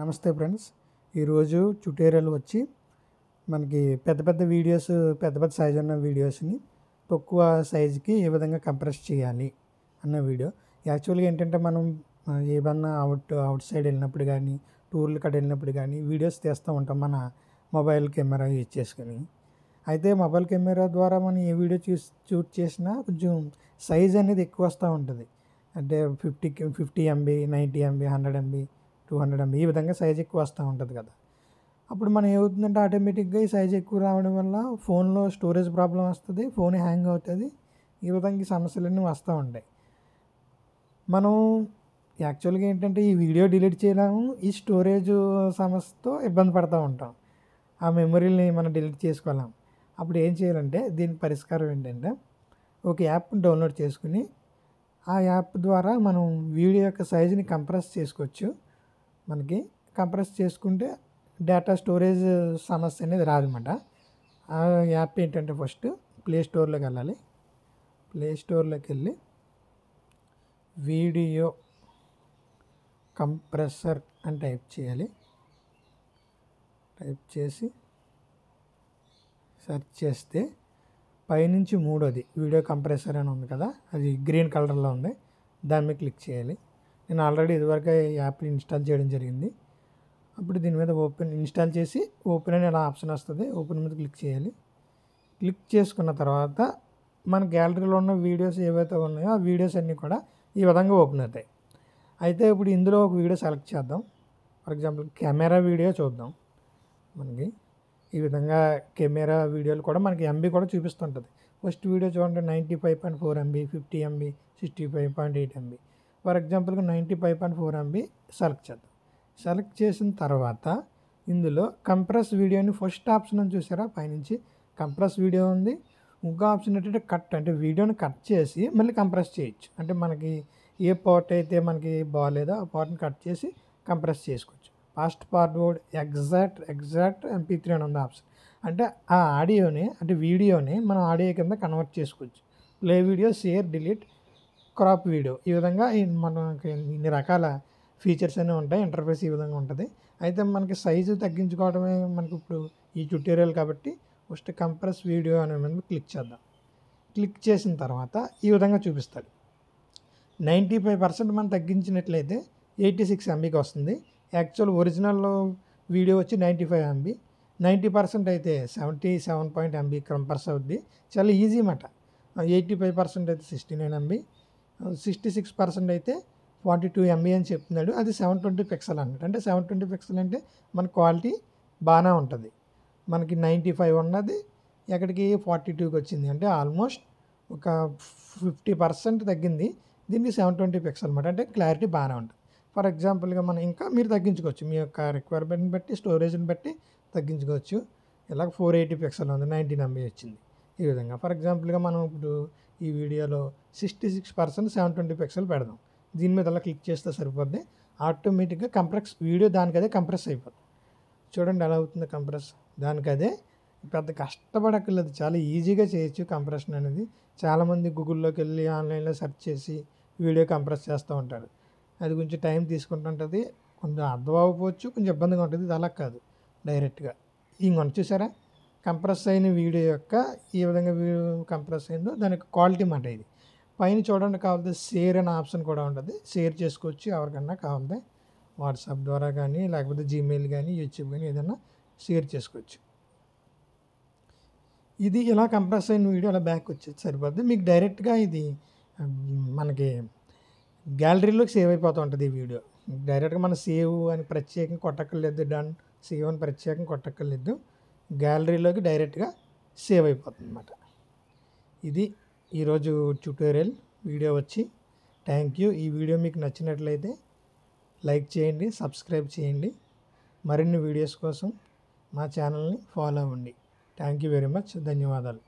నమస్తే ఫ్రెండ్స్ ఈరోజు ట్యూటోరియల్ వచ్చి మనకి పెద్ద పెద్ద వీడియోస్ పెద్ద పెద్ద సైజు ఉన్న వీడియోస్ని తక్కువ సైజుకి ఏ విధంగా కంప్రెస్ చేయాలి అన్న వీడియో యాక్చువల్గా ఏంటంటే మనం ఏమన్నా అవుట్ అవుట్ సైడ్ వెళ్ళినప్పుడు కానీ టూర్లు కడ వెళ్ళినప్పుడు కానీ వీడియోస్ తీస్తూ ఉంటాం మన మొబైల్ కెమెరా యూజ్ చేసుకొని అయితే మొబైల్ కెమెరా ద్వారా మనం ఏ వీడియో చూస్ చూట్ చేసినా కొంచెం సైజ్ అనేది ఎక్కువ వస్తూ ఉంటుంది అంటే fifty fifty MB ninety MB hundred MB two hundred MB ఈ విధంగా సైజ్ ఎక్కువ వస్తూ ఉంటుంది కదా అప్పుడు మనం ఏమవుతుందంటే ఆటోమేటిక్గా ఈ సైజ్ ఎక్కువ రావడం వల్ల ఫోన్లో స్టోరేజ్ ప్రాబ్లం వస్తుంది ఫోన్ హ్యాంగ్ అవుతుంది ఈ విధంగా ఈ సమస్యలన్నీ వస్తూ ఉంటాయి మనం యాక్చువల్గా ఏంటంటే ఈ వీడియో డిలీట్ చేయలేము ఈ స్టోరేజ్ సమస్యతో ఇబ్బంది పడుతూ ఉంటాం ఆ మెమొరీని మనం డిలీట్ చేసుకోలేం అప్పుడు ఏం చేయాలంటే దీని పరిష్కారం ఏంటంటే ఒక యాప్ డౌన్లోడ్ చేసుకుని ఆ యాప్ ద్వారా మనం వీడియో యొక్క సైజుని కంప్రెస్ చేసుకోవచ్చు మనకి కంప్రెస్ చేసుకుంటే డేటా స్టోరేజ్ సమస్య అనేది రాదనమాట ఆ యాప్ ఏంటంటే ఫస్ట్ ప్లే స్టోర్లోకి వెళ్ళాలి ప్లే స్టోర్లోకి వెళ్ళి వీడియో కంప్రెసర్ అని టైప్ చేయాలి టైప్ చేసి సెర్చ్ చేస్తే పైనుంచి మూడోది వీడియో కంప్రెసర్ అని ఉంది కదా అది గ్రీన్ కలర్లో ఉంది దాన్ని క్లిక్ చేయాలి నేను ఆల్రెడీ ఇదివరకే యాప్ని ఇన్స్టాల్ చేయడం జరిగింది అప్పుడు దీని మీద ఓపెన్ ఇన్స్టాల్ చేసి ఓపెన్ అని అలా ఆప్షన్ వస్తుంది ఓపెన్ మీద క్లిక్ చేయాలి క్లిక్ చేసుకున్న తర్వాత మన గ్యాలరీలో ఉన్న వీడియోస్ ఏవైతే ఉన్నాయో ఆ వీడియోస్ అన్నీ కూడా ఈ విధంగా ఓపెన్ అవుతాయి అయితే ఇప్పుడు ఇందులో ఒక వీడియో సెలెక్ట్ చేద్దాం ఫర్ ఎగ్జాంపుల్ కెమెరా వీడియో చూద్దాం మనకి ఈ విధంగా కెమెరా వీడియోలు కూడా మనకి ఎంబీ కూడా చూపిస్తుంటుంది ఫస్ట్ వీడియో చూడండి ninety five point four MB fifty MB sixty five point eight MB for ఎగ్జాంపుల్కి ninety five point four MB select చేద్దాం సెలెక్ట్ చేసిన తర్వాత ఇందులో కంప్రెస్ వీడియోని ఫస్ట్ ఆప్షన్ అని చూసారా పైనుంచి కంప్రెస్ వీడియో ఉంది ఇంకో ఆప్షన్ ఏంటంటే కట్ అంటే వీడియోని కట్ చేసి మళ్ళీ కంప్రెస్ చేయొచ్చు అంటే మనకి ఏ పార్ట్ అయితే మనకి బాగాలేదో ఆ పార్ట్ని కట్ చేసి కంప్రెస్ చేసుకోవచ్చు fast forward exact exact MP three అని ఉంది ఆప్షన్ అంటే ఆ ఆడియోని అంటే వీడియోని మనం ఆడియో కింద కన్వర్ట్ చేసుకోవచ్చు play video share delete crop video ఈ విధంగా మనకి ఇన్ని రకాల ఫీచర్స్ అనేవి ఉంటాయి ఇంటర్ఫేస్ ఈ విధంగా ఉంటుంది అయితే మనకి సైజు తగ్గించుకోవడమే మనకి ఇప్పుడు ఈ ట్యూటోరియల్ కాబట్టి ఫస్ట్ కంప్రెస్ వీడియో అనే మీద క్లిక్ చేద్దాం క్లిక్ చేసిన తర్వాత ఈ విధంగా చూపిస్తాడు నైంటీ ఫైవ్ పర్సెంట్ మనం తగ్గించినట్లయితే ఎయిటీ సిక్స్ ఎంబీకి వస్తుంది యాక్చువల్ ఒరిజినల్ వీడియో వచ్చి ninety five MB ninety percent అయితే సెవెంటీ సెవెన్ పాయింట్ ఎంబీ క్రంపర్స్ అవుద్ది చాలా ఈజీ మాట ఎయిటీ ఫైవ్ పర్సెంట్ అయితే sixty nine MB sixty six percent అయితే ఫార్టీ టూ ఎంబీ అని చెప్తున్నాడు అది సెవెన్ ట్వంటీ పిక్సెల్ అన్నట్టు అంటే సెవెన్ ట్వంటీ పిక్సెల్ అంటే మన క్వాలిటీ బాగానే ఉంటుంది మనకి నైంటీ ఫైవ్ ఉన్నది ఎక్కడికి ఫార్టీ టూకి వచ్చింది అంటే ఆల్మోస్ట్ ఒక ఫిఫ్టీ పర్సెంట్ తగ్గింది దీనికి సెవెన్ ట్వంటీ పిక్సెల్ అనమాట అంటే క్లారిటీ బాగానే ఉంటుంది ఫర్ ఎగ్జాంపుల్గా మనం ఇంకా మీరు తగ్గించుకోవచ్చు మీ యొక్క రిక్వైర్మెంట్ని బట్టి స్టోరేజ్ని బట్టి తగ్గించుకోవచ్చు ఇలాగ ఫోర్ ఎయిటీ పిక్సెల్ ఉంది నైంటీన్ ఎంబీ వచ్చింది ఈ విధంగా ఫర్ ఎగ్జాంపుల్గా మనం ఇప్పుడు ఈ వీడియోలో sixty six percent seven twenty pixel పెడదాం దీని మీద అలా క్లిక్ చేస్తే సరిపోద్ది ఆటోమేటిక్గా కంప్రెస్ వీడియో దానికదే కంప్రెస్ అయిపోతుంది చూడండి ఎలా అవుతుంది కంప్రెస్ దానికదే పెద్ద కష్టపడక్కర్లేదు చాలా ఈజీగా చేయొచ్చు కంప్రెషన్ అనేది చాలామంది గూగుల్లోకి వెళ్ళి ఆన్లైన్లో సెర్చ్ చేసి వీడియో కంప్రెస్ చేస్తూ ఉంటారు అది కొంచెం టైం తీసుకుంటుంటుంది కొంచెం అర్థం అవ్వకపోవచ్చు కొంచెం ఇబ్బందిగా ఉంటుంది అలా కాదు డైరెక్ట్గా ఇంకొన చూసారా కంప్రెస్ అయిన వీడియో యొక్క ఈ విధంగా వీడియో కంప్రెస్ అయిందో దానికి క్వాలిటీ మాట ఇది పైన చూడండి కావాలంటే షేర్ అనే ఆప్షన్ కూడా ఉంటుంది షేర్ చేసుకోవచ్చు ఎవరికన్నా కావాలంటే వాట్సాప్ ద్వారా కానీ లేకపోతే జీమెయిల్ కానీ యూట్యూబ్ కానీ ఏదైనా షేర్ చేసుకోవచ్చు ఇది ఇలా కంప్రెస్ అయిన వీడియో అలా బ్యాక్ వచ్చేది సరిపోద్ది మీకు డైరెక్ట్గా ఇది మనకి గ్యాలరీలోకి సేవ్ అయిపోతూ ఉంటుంది ఈ వీడియో డైరెక్ట్గా మన సేవ్ అని ప్రత్యేకం కొట్టక్కర్లేదు డన్ సేవ్ అని ప్రత్యేకం కొట్టక్కర్లేదు గ్యాలరీలోకి డైరెక్ట్గా సేవ్ అయిపోతుంది అన్నమాట ఇది ఈరోజు ట్యూటోరియల్ వీడియో వచ్చి థ్యాంక్ యూ ఈ వీడియో మీకు నచ్చినట్లయితే లైక్ చేయండి సబ్స్క్రైబ్ చేయండి మరిన్ని వీడియోస్ కోసం మా ఛానల్ని ఫాలో అవ్వండి థ్యాంక్ యూ వెరీ మచ్ ధన్యవాదాలు